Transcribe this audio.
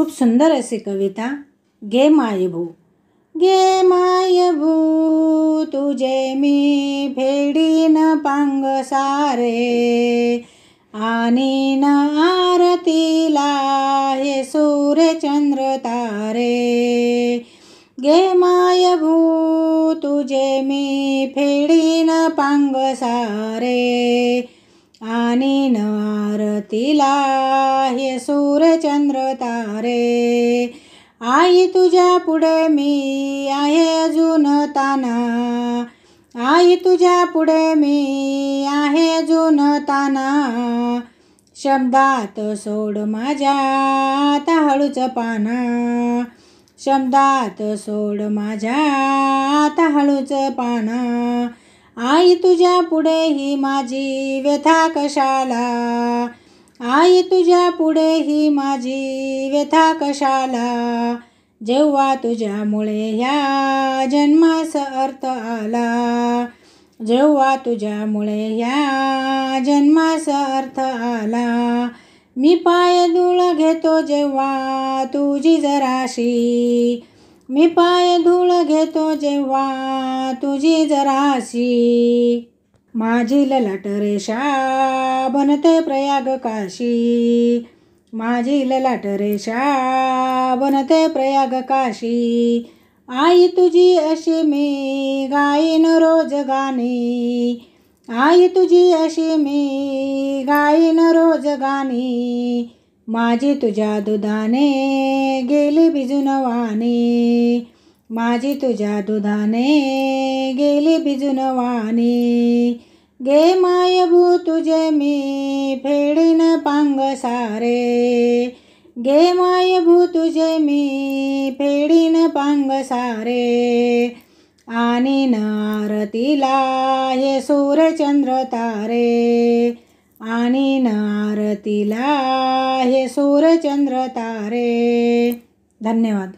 खूप सुंदर अशी कविता गे मायभू गे मायभू तुझे मी फेडीन पांग सारे आणि न आरतीला हे सूर्य चंद्र तारे गे मायभू तुझे मी फेडीन पांग सारे आणि आरतीला हे सूर्यचंद्र तारे आई तुझ्या पुढे मी आहे अजून ताना आई तुझ्या पुढे मी आहे अजून ताना शब्दात सोड माझ्या आता हळूच पाना शब्दात सोड माझ्या आता हळूच पाना आई तुझ्या पुढे ही माझी व्यथा कशाला आई तुझ्या पुढे ही माझी व्यथा कशाला जेव्हा तुझ्यामुळे ह्या जन्मास अर्थ आला जेव्हा तुझ्यामुळे ह्या जन्मास अर्थ आला मी पाय धूळ घेतो जेव्हा तुझी जराशी मी पाय धूळ घेतो जेव्हा तुझी जराशी माझी ललाट रेषा बनते प्रयाग काशी माझी ललाट रेषा बनते प्रयाग काशी आई तुझी अशी मी गाईन रोज गाणी आई तुझी अशी मी गाईन रोज गाणी माझी तुझ्या दुधाने गेली भिजून वाणी माझी तुझ्या दुधाने गेली भिजून वाणी गे मायभू तुझे मी फेडीन पांग सारे गे मायभू तुझे मी फेडीन पांग सारे आणि नारतीला हे सूर्यचंद्र तारे आणि नारतीला हे सूर्यचंद्र तारे धन्यवाद